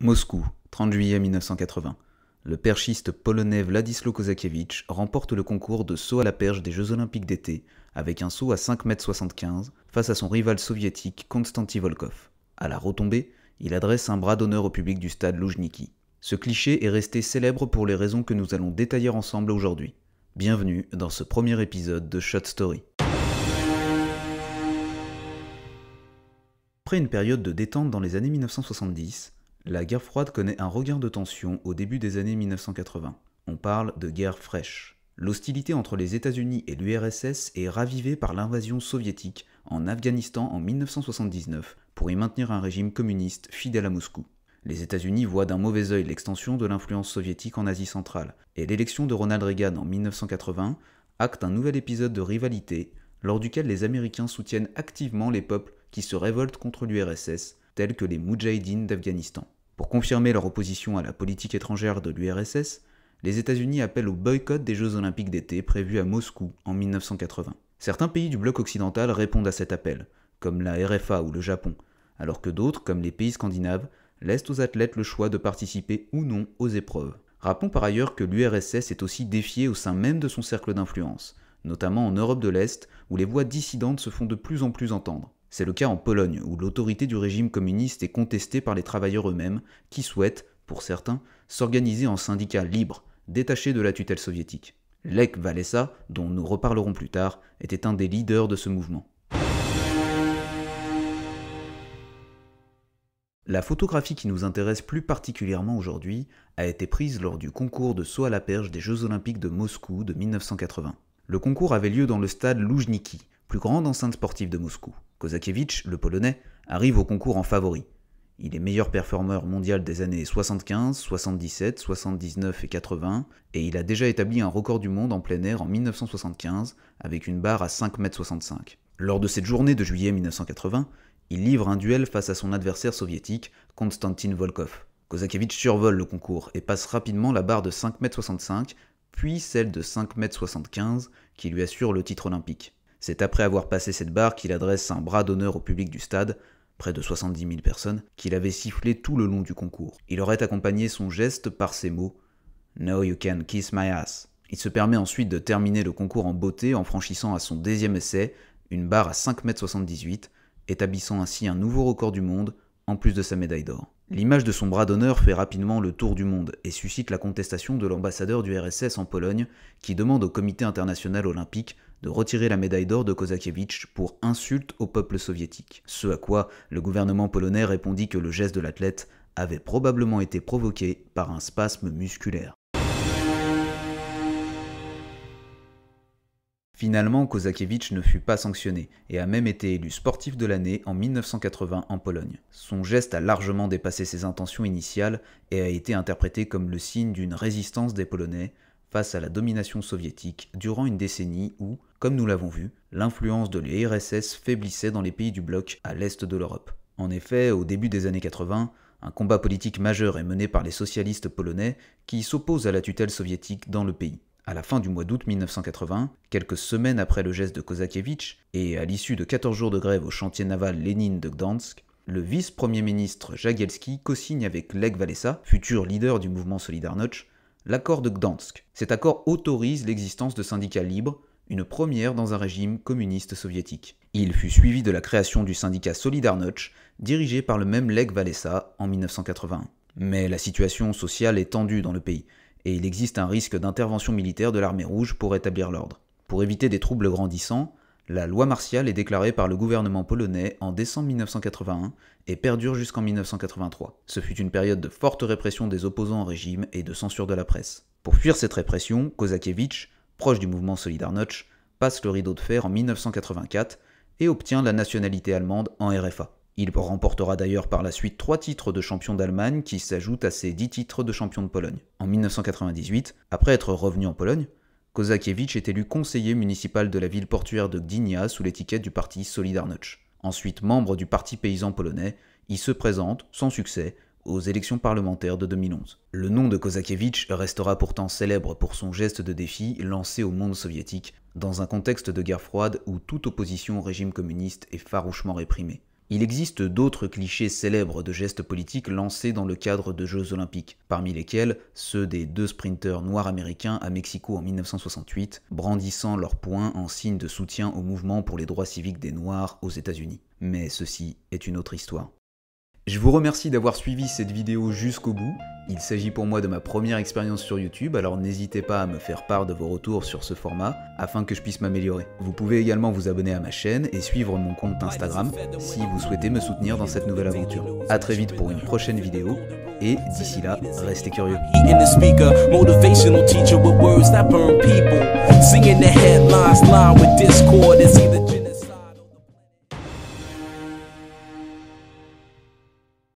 Moscou, 30 juillet 1980. Le perchiste polonais Wladyslaw Kozakiewicz remporte le concours de saut à la perche des Jeux Olympiques d'été avec un saut à 5,75 m face à son rival soviétique Konstantin Volkov. À la retombée, il adresse un bras d'honneur au public du stade Loujniki. Ce cliché est resté célèbre pour les raisons que nous allons détailler ensemble aujourd'hui. Bienvenue dans ce premier épisode de Shot Story. Après une période de détente dans les années 1970, la guerre froide connaît un regain de tension au début des années 1980. On parle de guerre fraîche. L'hostilité entre les États-Unis et l'URSS est ravivée par l'invasion soviétique en Afghanistan en 1979 pour y maintenir un régime communiste fidèle à Moscou. Les États-Unis voient d'un mauvais œil l'extension de l'influence soviétique en Asie centrale, et l'élection de Ronald Reagan en 1980 acte un nouvel épisode de rivalité lors duquel les Américains soutiennent activement les peuples qui se révoltent contre l'URSS, tels que les Mujahideen d'Afghanistan. Pour confirmer leur opposition à la politique étrangère de l'URSS, les États-Unis appellent au boycott des Jeux olympiques d'été prévus à Moscou en 1980. Certains pays du bloc occidental répondent à cet appel, comme la RFA ou le Japon, alors que d'autres, comme les pays scandinaves, laissent aux athlètes le choix de participer ou non aux épreuves. Rappelons par ailleurs que l'URSS est aussi défiée au sein même de son cercle d'influence, notamment en Europe de l'Est, où les voix dissidentes se font de plus en plus entendre. C'est le cas en Pologne, où l'autorité du régime communiste est contestée par les travailleurs eux-mêmes, qui souhaitent, pour certains, s'organiser en syndicats libres, détachés de la tutelle soviétique. Lech Walesa, dont nous reparlerons plus tard, était un des leaders de ce mouvement. La photographie qui nous intéresse plus particulièrement aujourd'hui a été prise lors du concours de saut à la perche des Jeux Olympiques de Moscou de 1980. Le concours avait lieu dans le stade Loujniki, plus grande enceinte sportive de Moscou. Kozakiewicz, le Polonais, arrive au concours en favori. Il est meilleur performeur mondial des années 75, 77, 79 et 80, et il a déjà établi un record du monde en plein air en 1975 avec une barre à 5m65. Lors de cette journée de juillet 1980, il livre un duel face à son adversaire soviétique, Konstantin Volkov. Kozakiewicz survole le concours et passe rapidement la barre de 5m65, puis celle de 5m75 qui lui assure le titre olympique. C'est après avoir passé cette barre qu'il adresse un bras d'honneur au public du stade, près de 70 000 personnes, qu'il avait sifflé tout le long du concours. Il aurait accompagné son geste par ces mots Now you can kiss my ass. Il se permet ensuite de terminer le concours en beauté en franchissant à son deuxième essai une barre à 5m78, établissant ainsi un nouveau record du monde en plus de sa médaille d'or. L'image de son bras d'honneur fait rapidement le tour du monde et suscite la contestation de l'ambassadeur du RSS en Pologne qui demande au Comité international olympique de retirer la médaille d'or de Kozakiewicz pour insulte au peuple soviétique. Ce à quoi le gouvernement polonais répondit que le geste de l'athlète avait probablement été provoqué par un spasme musculaire. Finalement, Kozakiewicz ne fut pas sanctionné et a même été élu sportif de l'année en 1980 en Pologne. Son geste a largement dépassé ses intentions initiales et a été interprété comme le signe d'une résistance des Polonais face à la domination soviétique durant une décennie où, comme nous l'avons vu, l'influence de l'URSS faiblissait dans les pays du bloc à l'est de l'Europe. En effet, au début des années 80, un combat politique majeur est mené par les socialistes polonais qui s'opposent à la tutelle soviétique dans le pays. À la fin du mois d'août 1980, quelques semaines après le geste de Kozakiewicz, et à l'issue de 14 jours de grève au chantier naval Lénine de Gdansk, le vice-premier ministre Jagielski co-signe avec Lech Walesa, futur leader du mouvement Solidarność, l'accord de Gdansk. Cet accord autorise l'existence de syndicats libres, une première dans un régime communiste soviétique. Il fut suivi de la création du syndicat Solidarność, dirigé par le même Lech Walesa en 1981. Mais la situation sociale est tendue dans le pays, et il existe un risque d'intervention militaire de l'armée rouge pour rétablir l'ordre. Pour éviter des troubles grandissants, la loi martiale est déclarée par le gouvernement polonais en décembre 1981 et perdure jusqu'en 1983. Ce fut une période de forte répression des opposants au régime et de censure de la presse. Pour fuir cette répression, Kozakiewicz, proche du mouvement Solidarność, passe le rideau de fer en 1984 et obtient la nationalité allemande en RFA. Il remportera d'ailleurs par la suite trois titres de champion d'Allemagne qui s'ajoutent à ses dix titres de champion de Pologne. En 1998, après être revenu en Pologne, Kozakiewicz est élu conseiller municipal de la ville portuaire de Gdynia sous l'étiquette du parti Solidarność. Ensuite membre du Parti paysan polonais, il se présente, sans succès, aux élections parlementaires de 2011. Le nom de Kozakiewicz restera pourtant célèbre pour son geste de défi lancé au monde soviétique, dans un contexte de guerre froide où toute opposition au régime communiste est farouchement réprimée. Il existe d'autres clichés célèbres de gestes politiques lancés dans le cadre de Jeux olympiques, parmi lesquels ceux des deux sprinteurs noirs américains à Mexico en 1968, brandissant leurs poings en signe de soutien au mouvement pour les droits civiques des Noirs aux États-Unis. Mais ceci est une autre histoire. Je vous remercie d'avoir suivi cette vidéo jusqu'au bout. Il s'agit pour moi de ma première expérience sur YouTube, alors n'hésitez pas à me faire part de vos retours sur ce format afin que je puisse m'améliorer. Vous pouvez également vous abonner à ma chaîne et suivre mon compte Instagram si vous souhaitez me soutenir dans cette nouvelle aventure. A très vite pour une prochaine vidéo et d'ici là, restez curieux.